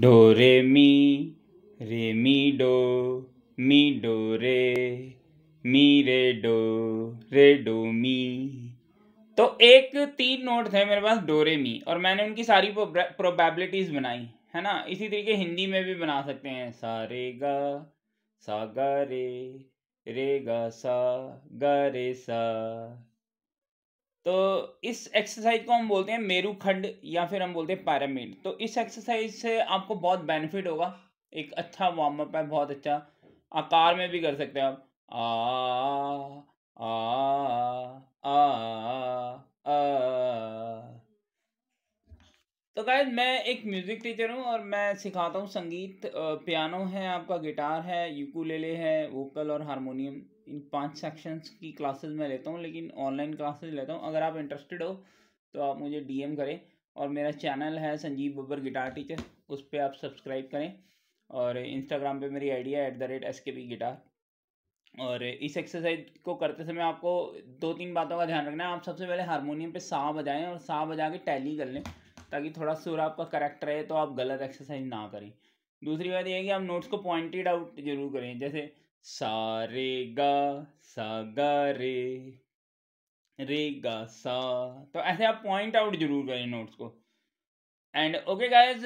dough रे मी रे मी dough मी dough रे मी रे डो रे डो मी तो एक तीन नोट थे मेरे पास डोरे मी और मैंने उनकी सारी प्रोबेबिलिटीज़ बनाई है ना इसी तरीके हिंदी में भी बना सकते हैं सा रे गा सा गा रे रे गा सा गा रे सा तो इस एक्सरसाइज को हम बोलते हैं मेरुखंड या फिर हम बोलते हैं पैरामीड तो इस एक्सरसाइज से आपको बहुत बेनिफिट होगा एक अच्छा वार्म अप है बहुत अच्छा आकार में भी कर सकते हैं आप आ तो गायद मैं एक म्यूज़िक टीचर हूँ और मैं सिखाता हूँ संगीत पियानो है आपका गिटार है यूकुलेले है वोकल और हारमोनियम इन पांच सेक्शंस की क्लासेस मैं लेता हूँ लेकिन ऑनलाइन क्लासेस लेता हूँ अगर आप इंटरेस्टेड हो तो आप मुझे डीएम करें और मेरा चैनल है संजीव बब्बर गिटार टीचर उस पर आप सब्सक्राइब करें और इंस्टाग्राम पर मेरी idea at the rate S K B guitar और इस एक्सरसाइज को करते समय आपको दो तीन बातों का ध्यान रखना है आप सबसे पहले हारमोनियम पे सा बजाएं और सा बजा के टैली कर लें ताकि थोड़ा सुर आपका करेक्ट रहे तो आप गलत एक्सरसाइज ना करें दूसरी बात यह है कि आप नोट्स को पॉइंटेड आउट जरूर करें जैसे सा रे गा सा गा रे रे गा सा तो ऐसे आप पॉइंट आउट जरूर करें नोट्स को एंड ओके गाइस